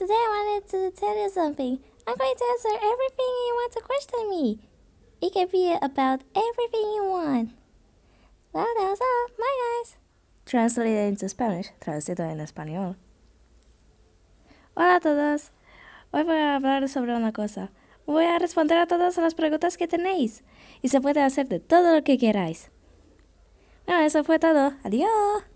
Today I wanted to tell you something. I'm going to answer everything you want to question me. It can be about everything you want. Well, that was all. Bye, guys. Translated into Spanish. Traducido en español. Hola a todos. Hoy voy a hablar sobre una cosa. Voy a responder a todas las preguntas que tenéis. Y se puede hacer de todo lo que queráis. Bueno, eso fue todo. Adiós.